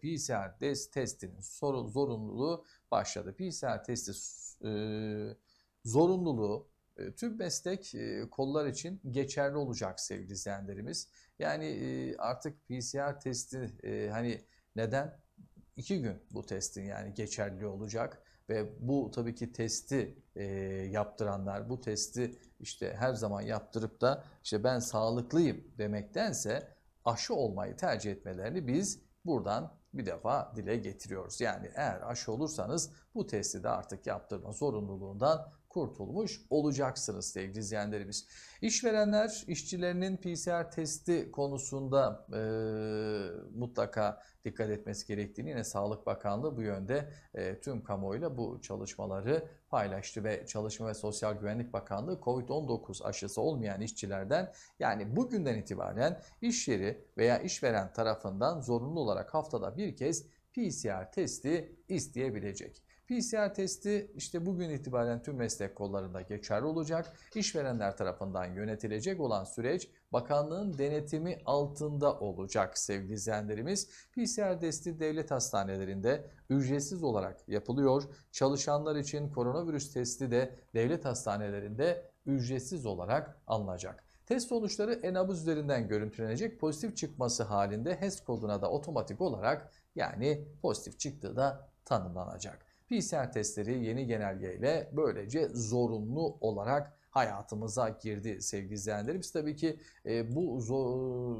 PCR testinin soru, zorunluluğu başladı. PCR testi e, zorunluluğu e, tüm meslek e, kollar için geçerli olacak sevgili izleyenlerimiz. Yani e, artık PCR testi e, hani neden? iki gün bu testin yani geçerli olacak ve bu tabii ki testi e, yaptıranlar bu testi işte her zaman yaptırıp da işte ben sağlıklıyım demektense aşı olmayı tercih etmelerini biz buradan bir defa dile getiriyoruz. Yani eğer aşı olursanız bu testi de artık yaptırma zorunluluğundan kurtulmuş olacaksınız sevgili izleyenlerimiz. İşverenler işçilerinin PCR testi konusunda e, mutlaka dikkat etmesi gerektiğini yine Sağlık Bakanlığı bu yönde e, tüm kamuoyuyla bu çalışmaları paylaştı ve Çalışma ve Sosyal Güvenlik Bakanlığı COVID-19 aşısı olmayan işçilerden yani bugünden itibaren iş yeri veya işveren tarafından zorunlu olarak haftada bir kez PCR testi isteyebilecek. PCR testi işte bugün itibaren tüm meslek kollarında geçerli olacak. İşverenler tarafından yönetilecek olan süreç bakanlığın denetimi altında olacak sevgili izleyenlerimiz. PCR testi devlet hastanelerinde ücretsiz olarak yapılıyor. Çalışanlar için koronavirüs testi de devlet hastanelerinde ücretsiz olarak alınacak. Test sonuçları enabuz üzerinden görüntülenecek. Pozitif çıkması halinde HES koduna da otomatik olarak yani pozitif çıktığı da tanımlanacak. PCR testleri yeni genelgeyle böylece zorunlu olarak hayatımıza girdi sevgili izleyenlerimiz. Tabii ki e, bu zor,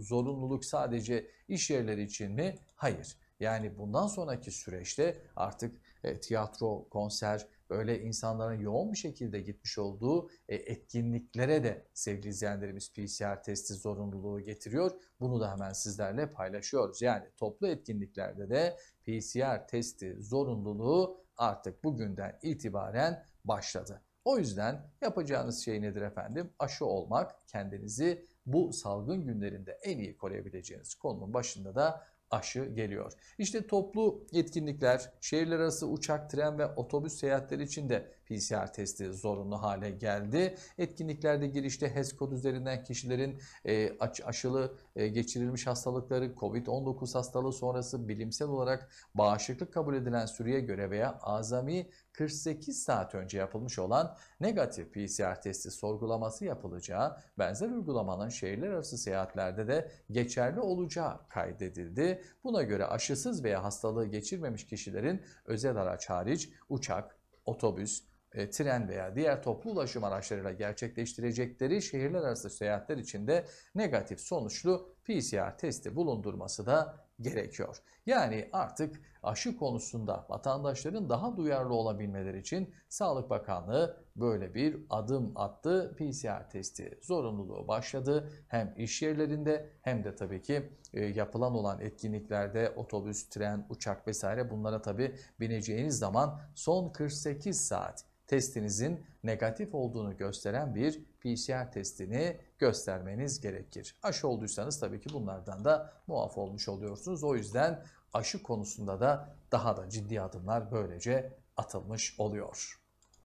zorunluluk sadece iş yerleri için mi? Hayır. Yani bundan sonraki süreçte artık e, tiyatro, konser, böyle insanların yoğun bir şekilde gitmiş olduğu e, etkinliklere de sevgili izleyenlerimiz PCR testi zorunluluğu getiriyor. Bunu da hemen sizlerle paylaşıyoruz. Yani toplu etkinliklerde de PCR testi zorunluluğu artık bugünden itibaren başladı. O yüzden yapacağınız şey nedir efendim? Aşı olmak, kendinizi bu salgın günlerinde en iyi koruyabileceğiniz konunun başında da aşı geliyor. İşte toplu etkinlikler, şehirler arası uçak, tren ve otobüs seyahatleri için de PCR testi zorunlu hale geldi. Etkinliklerde girişte HES kod üzerinden kişilerin e, aşılı e, geçirilmiş hastalıkları, COVID-19 hastalığı sonrası bilimsel olarak bağışıklık kabul edilen süreye göre veya azami 48 saat önce yapılmış olan negatif PCR testi sorgulaması yapılacağı, benzer uygulamanın şehirler arası seyahatlerde de geçerli olacağı kaydedildi. Buna göre aşısız veya hastalığı geçirmemiş kişilerin özel araç hariç uçak, otobüs, e, tren veya diğer toplu ulaşım araçlarıyla gerçekleştirecekleri şehirler arası seyahatler için de negatif sonuçlu PCR testi bulundurması da gerekiyor. Yani artık aşı konusunda vatandaşların daha duyarlı olabilmeleri için Sağlık Bakanlığı böyle bir adım attı. PCR testi zorunluluğu başladı. Hem iş yerlerinde hem de tabii ki e, yapılan olan etkinliklerde otobüs, tren, uçak vesaire bunlara tabii bineceğiniz zaman son 48 saat testinizin negatif olduğunu gösteren bir PCR testini göstermeniz gerekir. Aşı olduysanız tabii ki bunlardan da muaf olmuş oluyorsunuz. O yüzden aşı konusunda da daha da ciddi adımlar böylece atılmış oluyor.